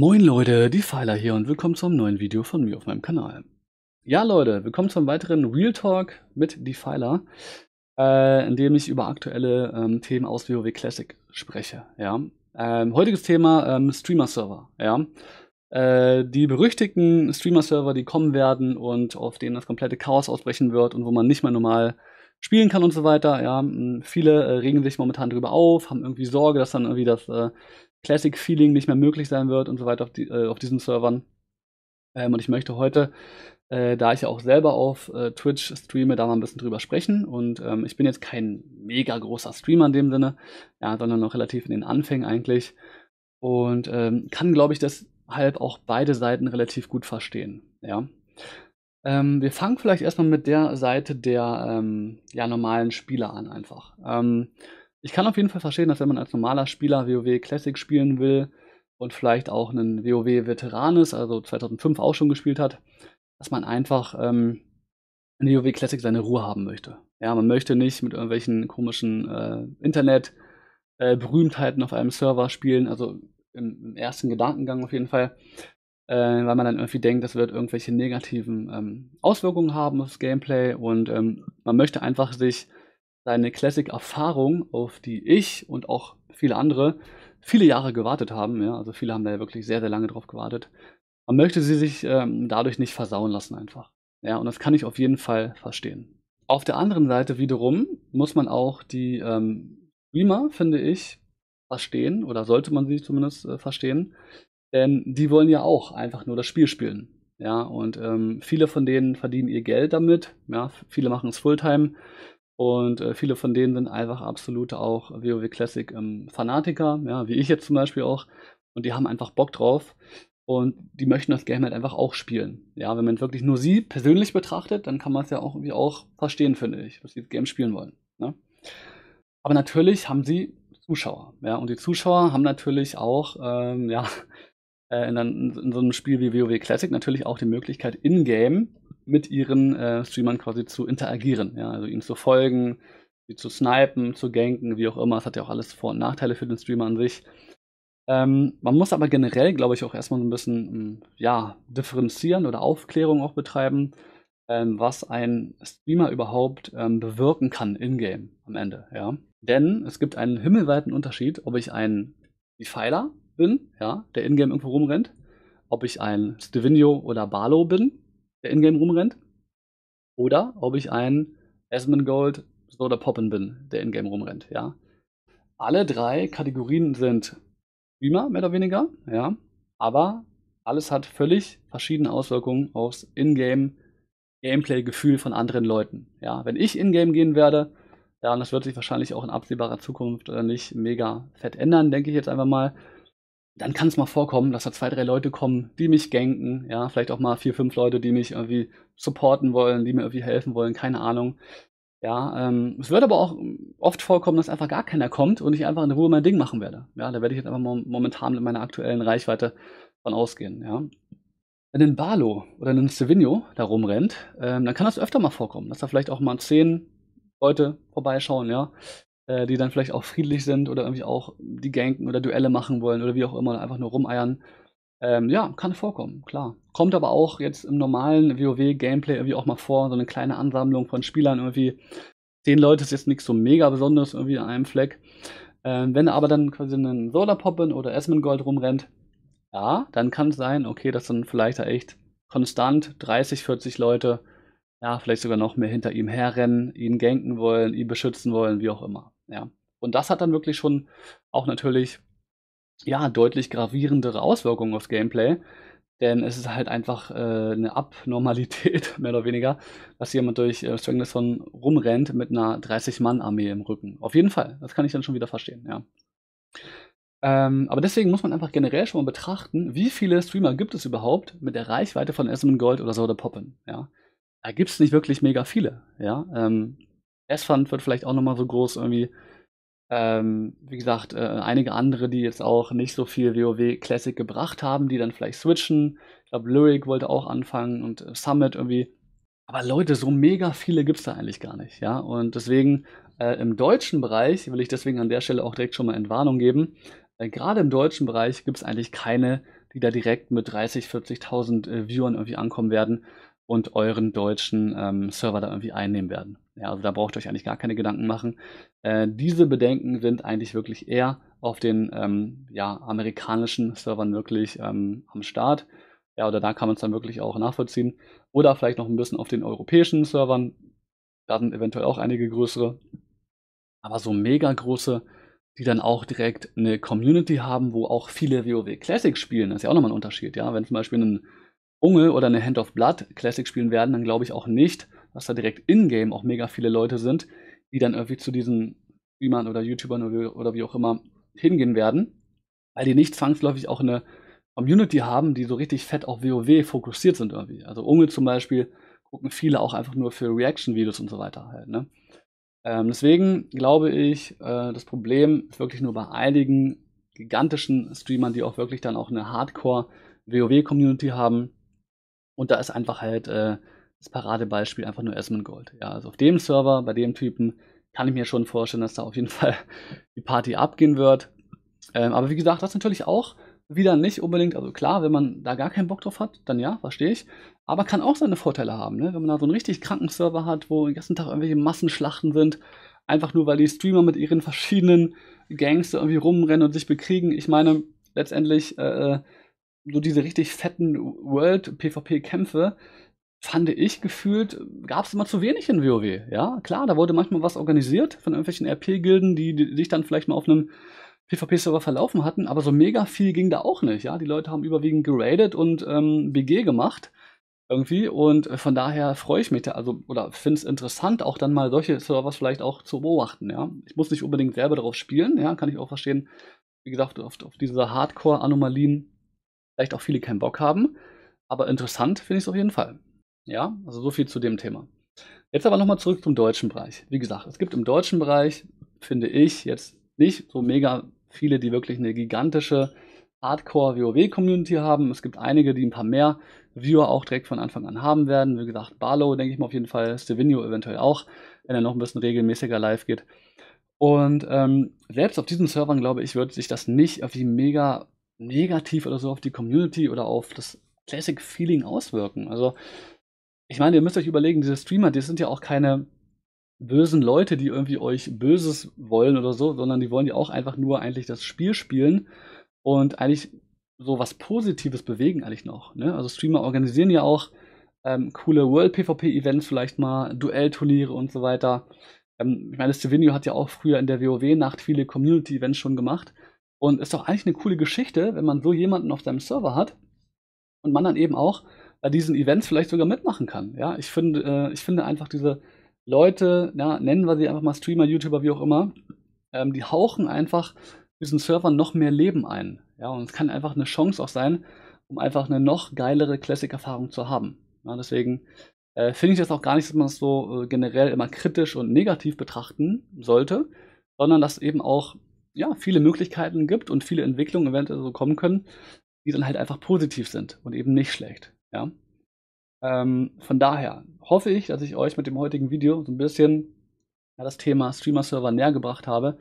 Moin Leute, die Pfeiler hier und willkommen zum neuen Video von mir auf meinem Kanal. Ja Leute, willkommen zum weiteren Real Talk mit die Pfeiler, äh, in dem ich über aktuelle ähm, Themen aus WoW Classic spreche. Ja. Ähm, heutiges Thema ähm, Streamer-Server. Ja. Äh, die berüchtigten Streamer-Server, die kommen werden und auf denen das komplette Chaos ausbrechen wird und wo man nicht mehr normal spielen kann und so weiter. Ja. Hm, viele äh, regen sich momentan darüber auf, haben irgendwie Sorge, dass dann irgendwie das äh, Classic-Feeling nicht mehr möglich sein wird und so weiter auf, die, äh, auf diesen Servern. Ähm, und ich möchte heute, äh, da ich ja auch selber auf äh, Twitch streame, da mal ein bisschen drüber sprechen. Und ähm, ich bin jetzt kein mega großer Streamer in dem Sinne, ja, sondern noch relativ in den Anfängen eigentlich. Und ähm, kann, glaube ich, deshalb auch beide Seiten relativ gut verstehen. Ja. Ähm, wir fangen vielleicht erstmal mit der Seite der ähm, ja, normalen Spieler an einfach. Ähm, ich kann auf jeden Fall verstehen, dass wenn man als normaler Spieler WoW Classic spielen will und vielleicht auch einen WoW Veteran ist, also 2005 auch schon gespielt hat, dass man einfach ähm, in WoW Classic seine Ruhe haben möchte. Ja, man möchte nicht mit irgendwelchen komischen äh, Internet äh, Berühmtheiten auf einem Server spielen, also im, im ersten Gedankengang auf jeden Fall, äh, weil man dann irgendwie denkt, das wird irgendwelche negativen ähm, Auswirkungen haben aufs Gameplay und ähm, man möchte einfach sich seine Classic-Erfahrung, auf die ich und auch viele andere viele Jahre gewartet haben. Ja, also viele haben da ja wirklich sehr, sehr lange drauf gewartet. Man möchte sie sich ähm, dadurch nicht versauen lassen einfach. Ja, und das kann ich auf jeden Fall verstehen. Auf der anderen Seite wiederum muss man auch die ähm, Streamer, finde ich, verstehen oder sollte man sie zumindest äh, verstehen, denn die wollen ja auch einfach nur das Spiel spielen. Ja, und ähm, viele von denen verdienen ihr Geld damit. Ja, viele machen es Fulltime. Und äh, viele von denen sind einfach absolute auch WoW Classic ähm, Fanatiker, ja, wie ich jetzt zum Beispiel auch. Und die haben einfach Bock drauf. Und die möchten das Game halt einfach auch spielen. Ja, wenn man wirklich nur sie persönlich betrachtet, dann kann man es ja auch irgendwie auch verstehen, finde ich, dass sie das Game spielen wollen. Ne? Aber natürlich haben sie Zuschauer. Ja, und die Zuschauer haben natürlich auch, ähm, ja, äh, in, in, so einem Spiel wie WoW Classic natürlich auch die Möglichkeit, in-game mit ihren äh, Streamern quasi zu interagieren. Ja? Also ihnen zu folgen, sie zu snipen, zu ganken, wie auch immer. Das hat ja auch alles Vor- und Nachteile für den Streamer an sich. Ähm, man muss aber generell, glaube ich, auch erstmal so ein bisschen hm, ja, differenzieren oder Aufklärung auch betreiben, ähm, was ein Streamer überhaupt ähm, bewirken kann in-game am Ende. Ja? Denn es gibt einen himmelweiten Unterschied, ob ich ein Defiler bin, ja, der in-game irgendwo rumrennt, ob ich ein Stevinio oder Barlow bin, der Ingame rumrennt. Oder ob ich ein Esmond Gold Soda Poppen bin, der Ingame rumrennt, ja. Alle drei Kategorien sind prima, mehr oder weniger, ja. Aber alles hat völlig verschiedene Auswirkungen aufs Ingame Gameplay-Gefühl von anderen Leuten. Ja, wenn ich in-game gehen werde, ja, und das wird sich wahrscheinlich auch in absehbarer Zukunft äh, nicht mega fett ändern, denke ich jetzt einfach mal, dann kann es mal vorkommen, dass da zwei, drei Leute kommen, die mich ganken, ja, vielleicht auch mal vier, fünf Leute, die mich irgendwie supporten wollen, die mir irgendwie helfen wollen, keine Ahnung. Ja, ähm, es wird aber auch oft vorkommen, dass einfach gar keiner kommt und ich einfach in Ruhe mein Ding machen werde. Ja, da werde ich jetzt einfach momentan mit meiner aktuellen Reichweite von ausgehen, ja. Wenn ein Barlo oder ein Sevigno da rumrennt, ähm, dann kann das öfter mal vorkommen, dass da vielleicht auch mal zehn Leute vorbeischauen, ja äh, die dann vielleicht auch friedlich sind oder irgendwie auch die ganken oder Duelle machen wollen oder wie auch immer, einfach nur rumeiern. Ähm, ja, kann vorkommen, klar. Kommt aber auch jetzt im normalen WoW-Gameplay irgendwie auch mal vor, so eine kleine Ansammlung von Spielern irgendwie. Zehn Leute ist jetzt nichts so mega Besonderes irgendwie an einem Fleck. Ähm, wenn aber dann quasi ein Poppin oder Esmond Gold rumrennt, ja, dann kann es sein, okay, dass dann vielleicht da echt konstant 30, 40 Leute, ja, vielleicht sogar noch mehr hinter ihm herrennen, ihn ganken wollen, ihn beschützen wollen, wie auch immer. Ja. Und das hat dann wirklich schon auch natürlich ja, deutlich gravierendere Auswirkungen aufs Gameplay. Denn es ist halt einfach äh, eine Abnormalität, mehr oder weniger, dass jemand durch äh, Strangleson rumrennt mit einer 30-Mann-Armee im Rücken. Auf jeden Fall, das kann ich dann schon wieder verstehen, ja. Ähm, aber deswegen muss man einfach generell schon mal betrachten, wie viele Streamer gibt es überhaupt mit der Reichweite von Esmond Gold oder so oder Poppen, ja. Da gibt es nicht wirklich mega viele, ja. Ähm, S-Fund wird vielleicht auch nochmal so groß irgendwie. Ähm, wie gesagt, äh, einige andere, die jetzt auch nicht so viel WoW Classic gebracht haben, die dann vielleicht switchen. Ich glaube, Lyric wollte auch anfangen und äh, Summit irgendwie. Aber Leute, so mega viele gibt es da eigentlich gar nicht, ja. Und deswegen äh, im deutschen Bereich, will ich deswegen an der Stelle auch direkt schon mal Entwarnung geben, äh, gerade im deutschen Bereich gibt es eigentlich keine, die da direkt mit 30, 40.000 äh, Viewern irgendwie ankommen werden und euren deutschen ähm, Server da irgendwie einnehmen werden. Ja, also da braucht ihr euch eigentlich gar keine Gedanken machen. Äh, diese Bedenken sind eigentlich wirklich eher auf den ähm, ja, amerikanischen Servern wirklich ähm, am Start. Ja, oder da kann man es dann wirklich auch nachvollziehen. Oder vielleicht noch ein bisschen auf den europäischen Servern. Da sind eventuell auch einige größere. Aber so mega große, die dann auch direkt eine Community haben, wo auch viele WoW Classic spielen, das ist ja auch nochmal ein Unterschied. Ja, wenn zum Beispiel ein Unge oder eine Hand of Blood Classic spielen werden, dann glaube ich auch nicht, dass da direkt in-game auch mega viele Leute sind, die dann irgendwie zu diesen Streamern oder YouTubern oder wie, oder wie auch immer hingehen werden, weil die nicht zwangsläufig auch eine Community haben, die so richtig fett auf WoW fokussiert sind irgendwie. Also Unge zum Beispiel gucken viele auch einfach nur für Reaction-Videos und so weiter halt, ne? ähm, deswegen glaube ich, äh, das Problem ist wirklich nur bei einigen gigantischen Streamern, die auch wirklich dann auch eine Hardcore WoW-Community haben, und da ist einfach halt äh, das Paradebeispiel einfach nur Esmond Gold. Ja, also auf dem Server, bei dem Typen, kann ich mir schon vorstellen, dass da auf jeden Fall die Party abgehen wird. Ähm, aber wie gesagt, das natürlich auch wieder nicht unbedingt, also klar, wenn man da gar keinen Bock drauf hat, dann ja, verstehe ich. Aber kann auch seine Vorteile haben, ne? wenn man da so einen richtig kranken Server hat, wo den ganzen Tag irgendwelche Massenschlachten sind, einfach nur weil die Streamer mit ihren verschiedenen Gangs irgendwie rumrennen und sich bekriegen. Ich meine, letztendlich äh, äh so diese richtig fetten World-PvP-Kämpfe, fand ich gefühlt, gab es immer zu wenig in WoW. Ja, klar, da wurde manchmal was organisiert von irgendwelchen RP-Gilden, die, die sich dann vielleicht mal auf einem PvP-Server verlaufen hatten, aber so mega viel ging da auch nicht. Ja, die Leute haben überwiegend geradet und ähm, BG gemacht irgendwie und äh, von daher freue ich mich da, also oder finde es interessant, auch dann mal solche Servers vielleicht auch zu beobachten. Ja, ich muss nicht unbedingt selber darauf spielen. Ja, kann ich auch verstehen. Wie gesagt, auf, auf diese Hardcore-Anomalien vielleicht auch viele keinen Bock haben, aber interessant finde ich es auf jeden Fall. Ja, also so viel zu dem Thema. Jetzt aber nochmal zurück zum deutschen Bereich. Wie gesagt, es gibt im deutschen Bereich, finde ich, jetzt nicht so mega viele, die wirklich eine gigantische Hardcore-WoW-Community haben. Es gibt einige, die ein paar mehr Viewer auch direkt von Anfang an haben werden. Wie gesagt, Barlow, denke ich mal auf jeden Fall, Stevenio eventuell auch, wenn er noch ein bisschen regelmäßiger live geht. Und ähm, selbst auf diesen Servern, glaube ich, wird sich das nicht auf die mega negativ oder so auf die Community oder auf das Classic-Feeling auswirken. Also, ich meine, ihr müsst euch überlegen, diese Streamer, die sind ja auch keine bösen Leute, die irgendwie euch Böses wollen oder so, sondern die wollen ja auch einfach nur eigentlich das Spiel spielen und eigentlich so was Positives bewegen eigentlich noch. Ne? Also Streamer organisieren ja auch ähm, coole World-PvP-Events vielleicht mal, Duellturniere und so weiter. Ähm, ich meine, Stevenio hat ja auch früher in der WoW-Nacht viele Community-Events schon gemacht. Und ist doch eigentlich eine coole Geschichte, wenn man so jemanden auf seinem Server hat und man dann eben auch bei diesen Events vielleicht sogar mitmachen kann. Ja, ich finde, äh, ich finde einfach diese Leute, ja, nennen wir sie einfach mal Streamer, YouTuber, wie auch immer, ähm, die hauchen einfach diesen Server noch mehr Leben ein. Ja, und es kann einfach eine Chance auch sein, um einfach eine noch geilere Classic-Erfahrung zu haben. Ja, deswegen äh, finde ich das auch gar nicht, dass man es so äh, generell immer kritisch und negativ betrachten sollte, sondern dass eben auch ja, viele Möglichkeiten gibt und viele Entwicklungen eventuell so kommen können, die dann halt einfach positiv sind und eben nicht schlecht. Ja? Ähm, von daher hoffe ich, dass ich euch mit dem heutigen Video so ein bisschen ja, das Thema Streamer-Server näher gebracht habe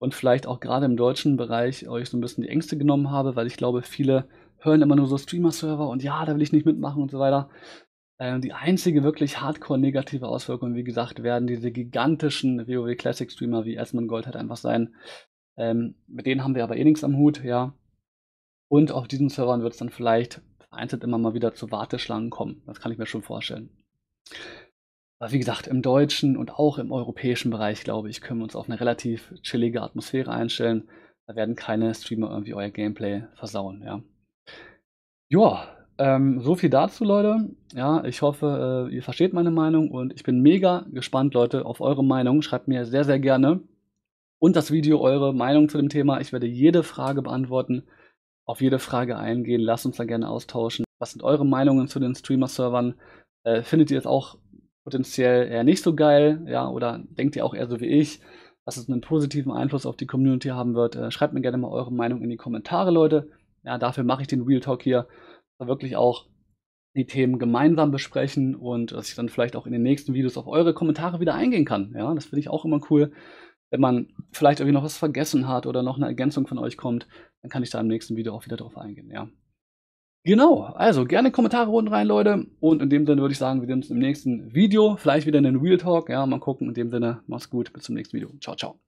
und vielleicht auch gerade im deutschen Bereich euch so ein bisschen die Ängste genommen habe, weil ich glaube, viele hören immer nur so Streamer-Server und ja, da will ich nicht mitmachen und so weiter. Ähm, die einzige wirklich hardcore negative Auswirkung, wie gesagt, werden diese gigantischen WoW Classic Streamer wie Esmond Gold halt einfach sein, ähm, mit denen haben wir aber eh nichts am Hut, ja. Und auf diesen Servern wird es dann vielleicht vereinzelt immer mal wieder zu Warteschlangen kommen. Das kann ich mir schon vorstellen. Aber wie gesagt, im deutschen und auch im europäischen Bereich, glaube ich, können wir uns auf eine relativ chillige Atmosphäre einstellen. Da werden keine Streamer irgendwie euer Gameplay versauen, ja. Joa, ähm, so viel dazu, Leute. Ja, ich hoffe, äh, ihr versteht meine Meinung und ich bin mega gespannt, Leute, auf eure Meinung. Schreibt mir sehr, sehr gerne und das Video eure Meinung zu dem Thema. Ich werde jede Frage beantworten, auf jede Frage eingehen. Lasst uns da gerne austauschen. Was sind eure Meinungen zu den Streamer-Servern? Äh, findet ihr es auch potenziell eher nicht so geil? Ja, oder denkt ihr auch eher so wie ich, dass es einen positiven Einfluss auf die Community haben wird? Äh, schreibt mir gerne mal eure Meinung in die Kommentare, Leute. Ja, dafür mache ich den Real Talk hier. Da wirklich auch die Themen gemeinsam besprechen und äh, dass ich dann vielleicht auch in den nächsten Videos auf eure Kommentare wieder eingehen kann. Ja, das finde ich auch immer cool wenn man vielleicht irgendwie noch was vergessen hat oder noch eine Ergänzung von euch kommt, dann kann ich da im nächsten Video auch wieder drauf eingehen, ja. Genau, also gerne Kommentare unten rein, Leute. Und in dem Sinne würde ich sagen, wir sehen uns im nächsten Video. Vielleicht wieder in den Real Talk. Ja, mal gucken. In dem Sinne, macht's gut. Bis zum nächsten Video. Ciao, ciao.